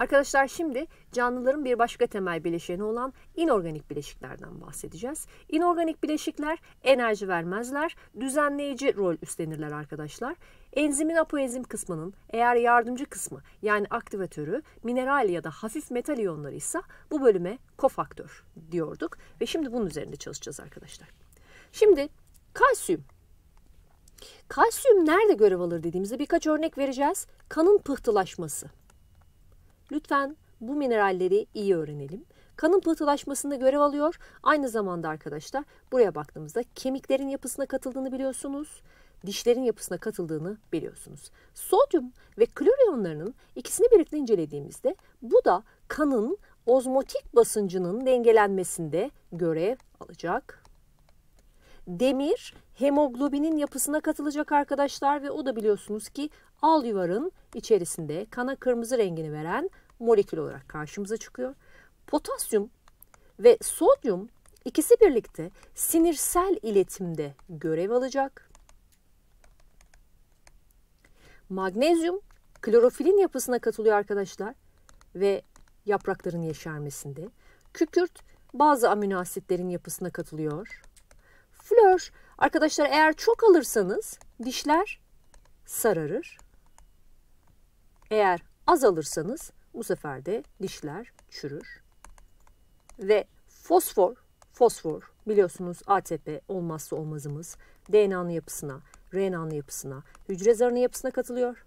Arkadaşlar şimdi canlıların bir başka temel bileşeni olan inorganik bileşiklerden bahsedeceğiz. İnorganik bileşikler enerji vermezler, düzenleyici rol üstlenirler arkadaşlar. Enzimin apoenzim kısmının eğer yardımcı kısmı yani aktivatörü mineral ya da hafif metal iyonları ise bu bölüme kofaktör diyorduk ve şimdi bunun üzerinde çalışacağız arkadaşlar. Şimdi kalsiyum Kalsiyum nerede görev alır dediğimizde birkaç örnek vereceğiz. Kanın pıhtılaşması. Lütfen bu mineralleri iyi öğrenelim. Kanın pıhtılaşmasında görev alıyor. Aynı zamanda arkadaşlar buraya baktığımızda kemiklerin yapısına katıldığını biliyorsunuz. Dişlerin yapısına katıldığını biliyorsunuz. Sodyum ve klor iyonlarının ikisini birlikte incelediğimizde bu da kanın ozmotik basıncının dengelenmesinde görev alacak. Demir hemoglobinin yapısına katılacak arkadaşlar ve o da biliyorsunuz ki al yuvarın içerisinde kana kırmızı rengini veren molekül olarak karşımıza çıkıyor. Potasyum ve sodyum ikisi birlikte sinirsel iletimde görev alacak. Magnezyum klorofilin yapısına katılıyor arkadaşlar ve yaprakların yeşermesinde. Kükürt bazı amino asitlerin yapısına katılıyor. Flör arkadaşlar eğer çok alırsanız dişler sararır. Eğer az alırsanız bu sefer de dişler çürür. Ve fosfor, fosfor biliyorsunuz ATP olmazsa olmazımız DNA'nın yapısına, RNA'nın yapısına, hücre zarının yapısına katılıyor.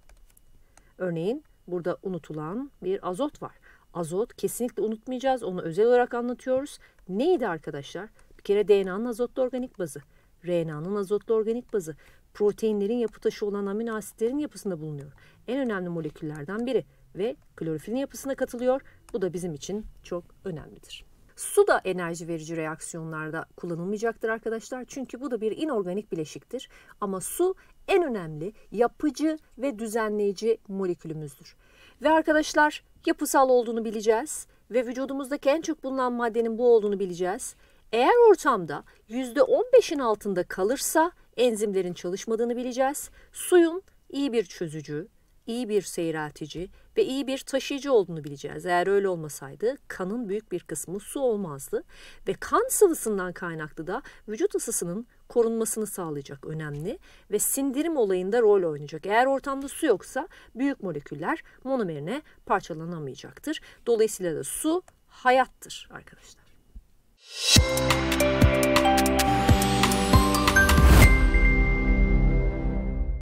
Örneğin burada unutulan bir azot var. Azot kesinlikle unutmayacağız. Onu özel olarak anlatıyoruz. Neydi arkadaşlar? Bir kere DNA'nın azotlu organik bazı. RNA'nın azotlu organik bazı, proteinlerin yapı taşı olan amino asitlerin yapısında bulunuyor. En önemli moleküllerden biri ve klorofilin yapısına katılıyor. Bu da bizim için çok önemlidir. Su da enerji verici reaksiyonlarda kullanılmayacaktır arkadaşlar. Çünkü bu da bir inorganik bileşiktir. Ama su en önemli yapıcı ve düzenleyici molekülümüzdür. Ve arkadaşlar yapısal olduğunu bileceğiz ve vücudumuzdaki en çok bulunan maddenin bu olduğunu bileceğiz. Eğer ortamda %15'in altında kalırsa enzimlerin çalışmadığını bileceğiz. Suyun iyi bir çözücü, iyi bir seyreltici ve iyi bir taşıyıcı olduğunu bileceğiz. Eğer öyle olmasaydı kanın büyük bir kısmı su olmazdı ve kan sıvısından kaynaklı da vücut ısısının korunmasını sağlayacak önemli ve sindirim olayında rol oynayacak. Eğer ortamda su yoksa büyük moleküller monomerine parçalanamayacaktır. Dolayısıyla da su hayattır arkadaşlar.